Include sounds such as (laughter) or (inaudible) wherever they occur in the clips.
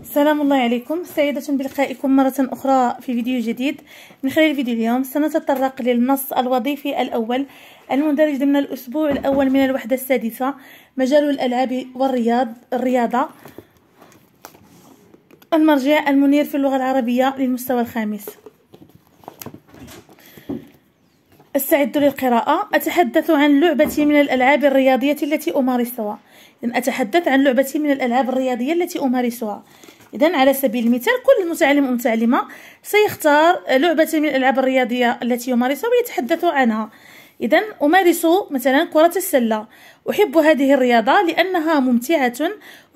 السلام الله عليكم سعيدة بلقائكم مرة أخرى في فيديو جديد من خلال فيديو اليوم سنتطرق للنص الوظيفي الأول المندرج ضمن الأسبوع الأول من الوحدة السادسة مجال الألعاب والرياض الرياضة المرجع المنير في اللغة العربية للمستوى الخامس أستعد للقراءة أتحدث عن لعبة من الألعاب الرياضية التي أمارسها إذا أتحدث عن لعبة من الألعاب الرياضية التي أمارسها إذا على سبيل المثال كل متعلم ومتعلمة سيختار لعبة من الألعاب الرياضية التي يمارسها ويتحدث عنها إذا أمارس مثلا كرة السلة أحب هذه الرياضة لأنها ممتعة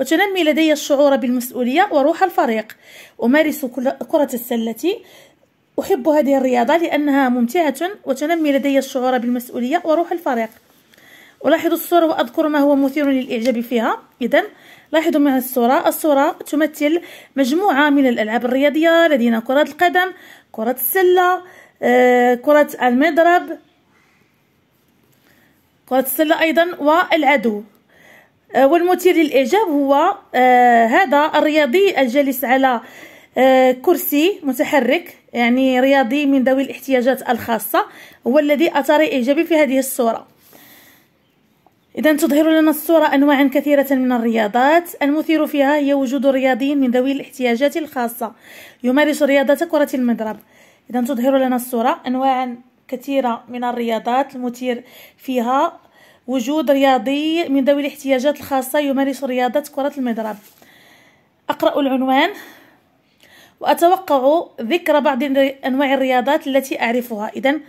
وتنمي لدي الشعور بالمسؤولية وروح الفريق أمارس كرة السلة أحب هذه الرياضة لأنها ممتعة وتنمي لدي الشعور بالمسؤولية وروح الفريق ألاحظ الصورة وأذكر ما هو مثير للإعجاب فيها إذا لاحظوا مع الصورة الصورة تمثل مجموعة من الألعاب الرياضية لدينا كرة القدم كرة السلة آه، كرة المضرب كرة السلة أيضا والعدو آه، والمثير للإعجاب هو آه، هذا الرياضي الجالس على آه، كرسي متحرك يعني رياضي من ذوي الاحتياجات الخاصة هو الذي أثار إعجابي في هذه الصورة إذا تظهر لنا الصورة أنواعا كثيرة من الرياضات المثير فيها هي وجود رياضيين من ذوي الاحتياجات الخاصة يمارس رياضة كرة المضرب إذا تظهر لنا الصورة أنواعا كثيرة من الرياضات المثير فيها وجود رياضي من ذوي الاحتياجات الخاصة يمارس رياضة كرة المضرب أقرأ العنوان وأتوقع ذكر بعض أنواع الرياضات التي أعرفها إذا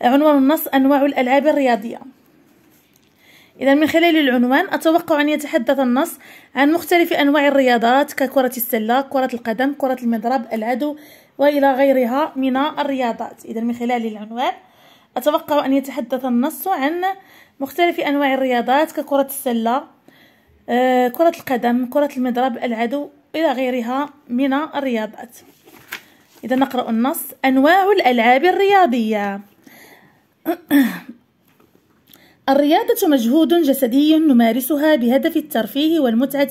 عنوان النص أنواع الألعاب الرياضية إذا من خلال العنوان أتوقع أن يتحدث النص عن مختلف أنواع الرياضات ككرة السلة كرة القدم كرة المضرب العدو وإلى غيرها من الرياضات إذا من خلال العنوان أتوقع أن يتحدث النص عن مختلف أنواع الرياضات ككرة السلة آه، كرة القدم كرة المضرب العدو إلى غيرها من الرياضات إذا نقرأ النص أنواع الألعاب الرياضية (clears throat) الرياضة مجهود جسدي نمارسها بهدف الترفيه والمتعة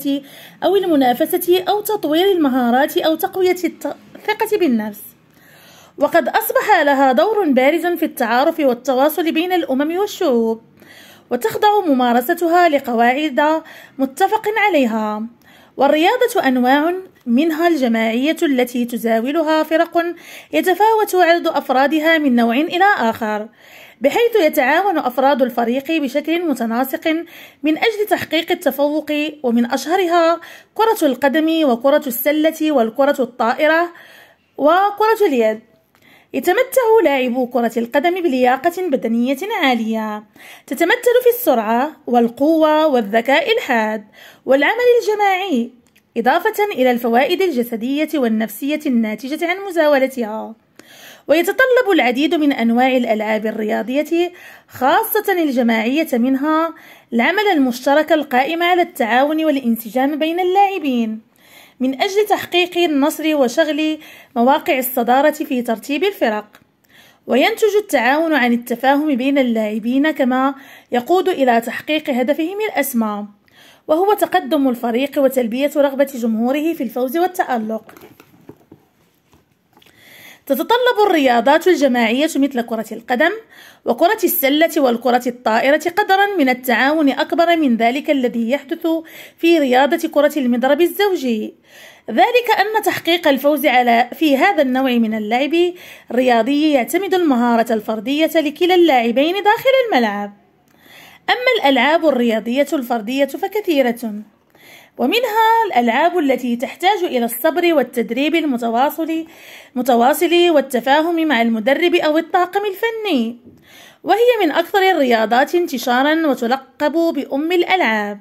أو المنافسة أو تطوير المهارات أو تقوية الثقة بالنفس وقد أصبح لها دور بارز في التعارف والتواصل بين الأمم والشعوب وتخضع ممارستها لقواعد متفق عليها والرياضة أنواع منها الجماعية التي تزاولها فرق يتفاوت عدد أفرادها من نوع إلى آخر بحيث يتعاون أفراد الفريق بشكل متناسق من أجل تحقيق التفوق ومن أشهرها كرة القدم وكرة السلة والكرة الطائرة وكرة اليد يتمتع لاعبو كرة القدم بلياقة بدنية عالية تتمثل في السرعة والقوة والذكاء الحاد والعمل الجماعي إضافة إلى الفوائد الجسدية والنفسية الناتجة عن مزاولتها ويتطلب العديد من أنواع الألعاب الرياضية خاصة الجماعية منها العمل المشترك القائم على التعاون والانسجام بين اللاعبين من أجل تحقيق النصر وشغل مواقع الصدارة في ترتيب الفرق وينتج التعاون عن التفاهم بين اللاعبين كما يقود إلى تحقيق هدفهم الأسمى وهو تقدم الفريق وتلبية رغبة جمهوره في الفوز والتألق تتطلب الرياضات الجماعية مثل كرة القدم وكرة السلة والكرة الطائرة قدرا من التعاون أكبر من ذلك الذي يحدث في رياضة كرة المضرب الزوجي ذلك أن تحقيق الفوز على في هذا النوع من اللعب الرياضي يعتمد المهارة الفردية لكلا اللاعبين داخل الملعب أما الألعاب الرياضية الفردية فكثيرة ومنها الألعاب التي تحتاج إلى الصبر والتدريب المتواصل متواصل والتفاهم مع المدرب أو الطاقم الفني وهي من أكثر الرياضات انتشارا وتلقب بأم الألعاب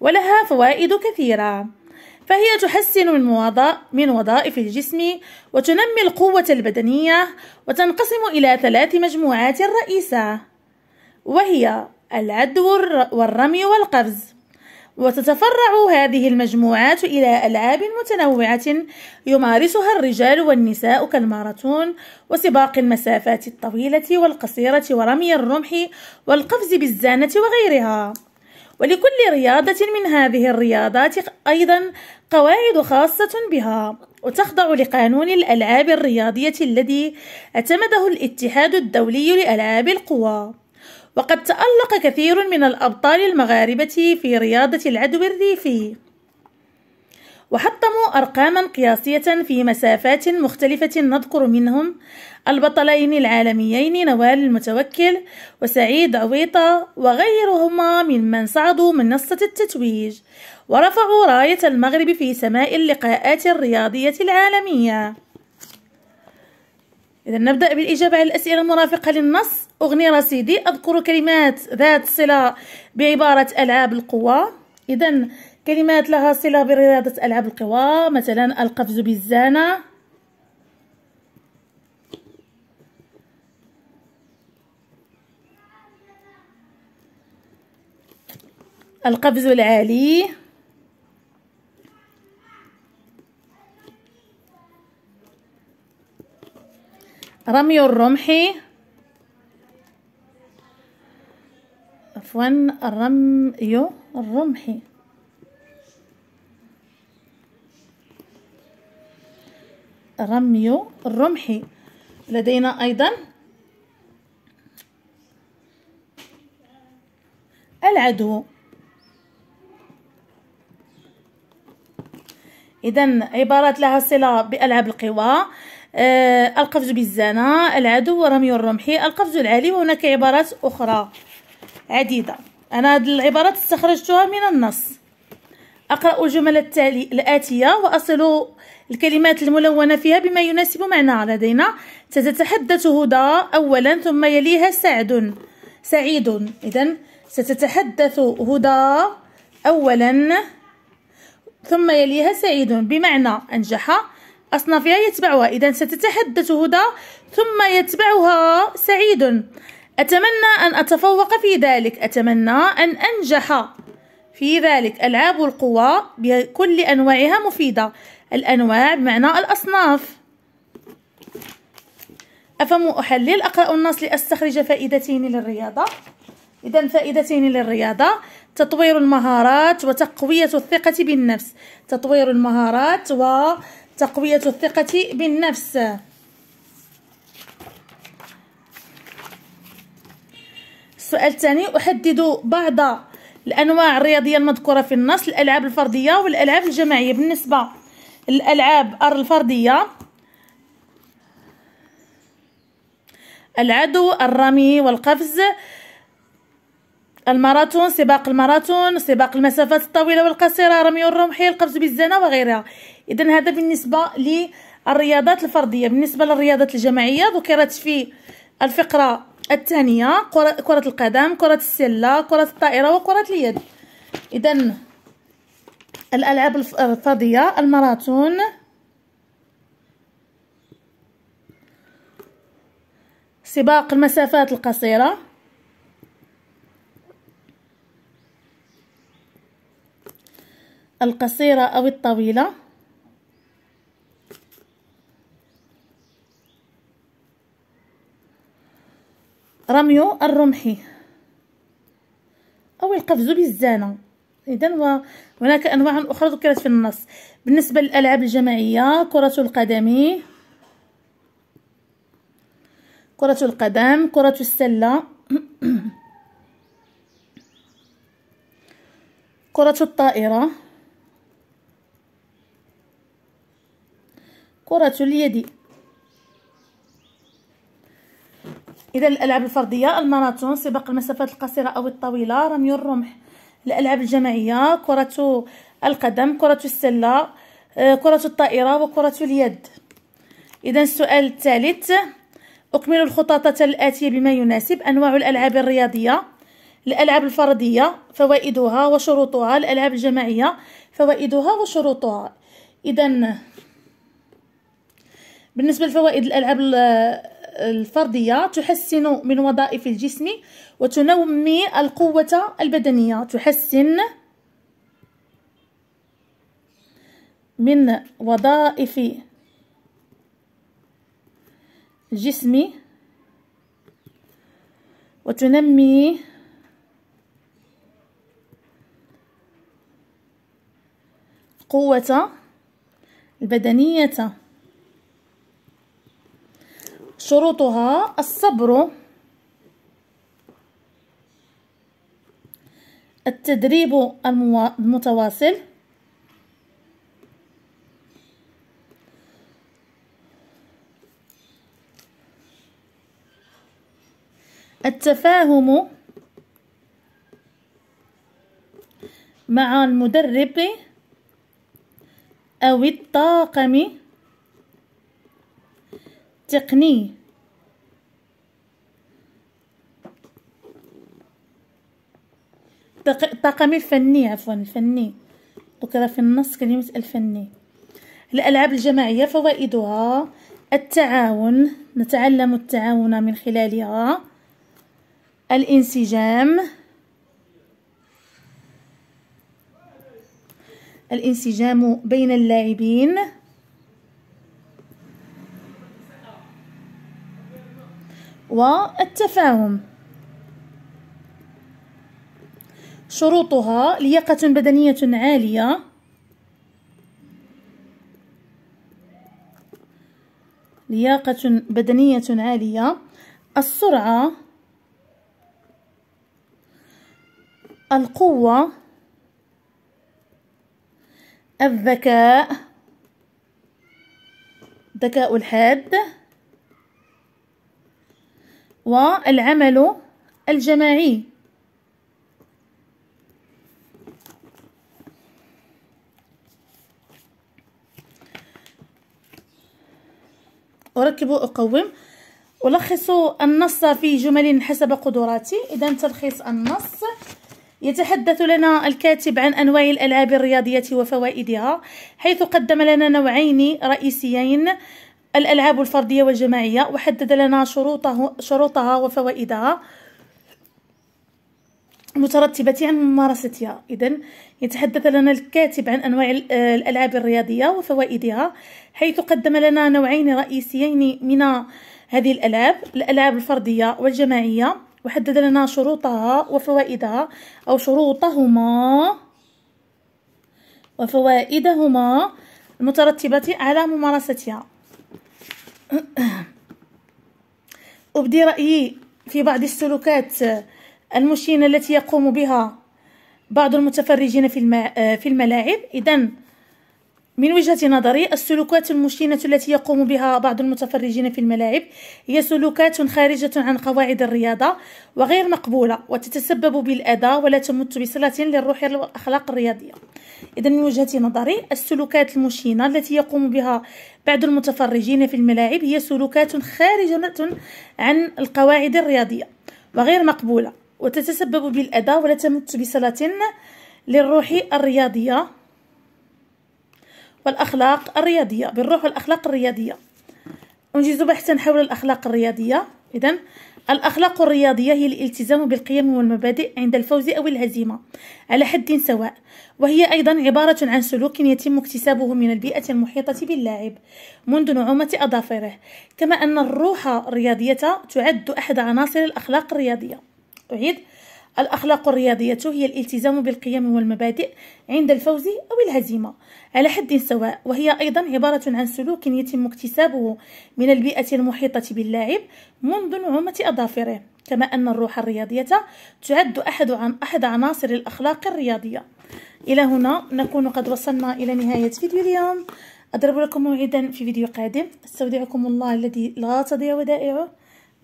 ولها فوائد كثيرة فهي تحسن من وظائف الجسم وتنمي القوة البدنية وتنقسم إلى ثلاث مجموعات رئيسة وهي العدو والرمي والقفز وتتفرع هذه المجموعات إلى ألعاب متنوعة يمارسها الرجال والنساء كالماراثون وسباق المسافات الطويلة والقصيرة ورمي الرمح والقفز بالزانة وغيرها ولكل رياضة من هذه الرياضات أيضا قواعد خاصة بها وتخضع لقانون الألعاب الرياضية الذي اعتمده الاتحاد الدولي لألعاب القوى وقد تألق كثير من الأبطال المغاربة في رياضة العدو الريفي وحطموا أرقاما قياسية في مسافات مختلفة نذكر منهم البطلين العالميين نوال المتوكل وسعيد عويطة وغيرهما ممن صعدوا من منصة التتويج ورفعوا راية المغرب في سماء اللقاءات الرياضية العالمية إذا نبدأ بالإجابة على الأسئلة المرافقة للنص أغنية رصيدي أذكر كلمات ذات صلة بعبارة ألعاب القوى إذا كلمات لها صلة برياضة ألعاب القوى مثلا القفز بالزانة القفز العالي رمي الرمح عفوا الرمي الرمحي رميو الرمحي لدينا أيضا العدو إذا عبارات لها صلة بألعاب القوى آه القفز بالزانة العدو ورمي الرمحي القفز العالي وهناك عبارات أخرى عديدة أنا هذه العبارات استخرجتها من النص أقرأ الجمل التالي الآتية وأصل الكلمات الملونة فيها بما يناسب معناها لدينا ستتحدث هدى أولا ثم يليها سعد سعيد إذا ستتحدث هدى أولا ثم يليها سعيد بمعنى أنجح أصنافها يتبعها إذا ستتحدث هدى ثم يتبعها سعيد أتمنى أن أتفوق في ذلك أتمنى أن أنجح في ذلك ألعاب القوى بكل أنواعها مفيدة الأنواع بمعنى الأصناف أفهم أحلل أقرأ النص لأستخرج فائدتين للرياضة إذا فائدتين للرياضة تطوير المهارات وتقوية الثقة بالنفس تطوير المهارات وتقوية الثقة بالنفس السؤال الثاني أحدد بعض الأنواع الرياضية المذكورة في النص الألعاب الفردية والألعاب الجماعية بالنسبة للألعاب الفردية العدو الرمي والقفز الماراثون سباق الماراثون سباق المسافات الطويله والقصيره رمي الرمح القفز بالزانه وغيرها اذا هذا بالنسبه للرياضات الفرديه بالنسبه للرياضات الجماعيه ذكرت في الفقره الثانية كرة القدم كرة السلة كرة الطائرة وكرة اليد إذا الألعاب الفضية الماراثون سباق المسافات القصيرة القصيرة أو الطويلة رميو الرمحي أو القفز بالزانة إذا هناك أنواع أخرى ذكرت في النص بالنسبة للألعاب الجماعية كرة القدم كرة القدم كرة السلة (coughs) كرة الطائرة كرة اليد اذا الالعاب الفرديه الماراثون سباق المسافات القصيره او الطويله رمي الرمح الالعاب الجماعيه كره القدم كره السله آه، كره الطائره وكره اليد اذا السؤال الثالث اكمل الخطاطة الاتيه بما يناسب انواع الالعاب الرياضيه الالعاب الفرديه فوائدها وشروطها الالعاب الجماعيه فوائدها وشروطها اذا بالنسبه لفوائد الالعاب الفردية تحسن من وظائف الجسم وتنمي القوة البدنية تحسن من وظائف الجسم وتنمي القوة البدنية شروطها الصبر التدريب المتواصل التفاهم مع المدرب أو الطاقم تقني طاقمي الفني عفوا الفني دوك راه في النص كلمه الفني الالعاب الجماعيه فوائدها التعاون نتعلم التعاون من خلالها الانسجام الانسجام بين اللاعبين والتفاهم شروطها لياقة بدنية عالية لياقة بدنية عالية السرعة القوة الذكاء ذكاء الحاد والعمل الجماعي أركب وأقوم ألخص النص في جمل حسب قدراتي إذا تلخيص النص يتحدث لنا الكاتب عن أنواع الألعاب الرياضية وفوائدها حيث قدم لنا نوعين رئيسيين الألعاب الفردية والجماعية وحدد لنا شروطه شروطها وفوائدها المترتبة عن ممارستها إذا يتحدث لنا الكاتب عن أنواع الألعاب الرياضية وفوائدها حيث قدم لنا نوعين رئيسيين من هذه الألعاب الألعاب الفردية والجماعية وحدد لنا شروطها وفوائدها أو شروطهما وفوائدهما المترتبة على ممارستها (coughs) أبدي رأيي في بعض السلوكات آه، المشينة التي يقوم بها بعض المتفرجين في آه، الملاعب إذا من وجهة نظري السلوكات المشينة التي يقوم بها بعض المتفرجين في الملاعب هي سلوكات خارجة عن قواعد الرياضة وغير مقبولة وتتسبب بالأذى ولا تمت بصلة للروح والأخلاق الرياضية إذا من وجهة نظري السلوكات المشينة التي يقوم بها بعض المتفرجين في الملاعب هي سلوكات خارجة عن القواعد الرياضية وغير مقبولة وتتسبب بالأذى ولا تمت بصلة للروح الرياضية والأخلاق الرياضية بالروح والأخلاق الرياضية أنجز بحثا حول الأخلاق الرياضية إذا الأخلاق الرياضية هي الالتزام بالقيم والمبادئ عند الفوز أو الهزيمة على حد سواء وهي أيضا عبارة عن سلوك يتم اكتسابه من البيئة المحيطة باللاعب منذ نعومة أظافره كما أن الروح الرياضية تعد أحد عناصر الأخلاق الرياضية أعيد الأخلاق الرياضية هي الالتزام بالقيم والمبادئ عند الفوز أو الهزيمة على حد سواء وهي أيضا عبارة عن سلوك يتم اكتسابه من البيئة المحيطة باللاعب منذ نعومة أظافره كما أن الروح الرياضية تعد أحد عن أحد عناصر الأخلاق الرياضية إلى هنا نكون قد وصلنا إلى نهاية فيديو اليوم أضرب لكم موعدا في فيديو قادم استودعكم الله الذي لا تضيع ودائعه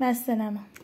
مع السلامة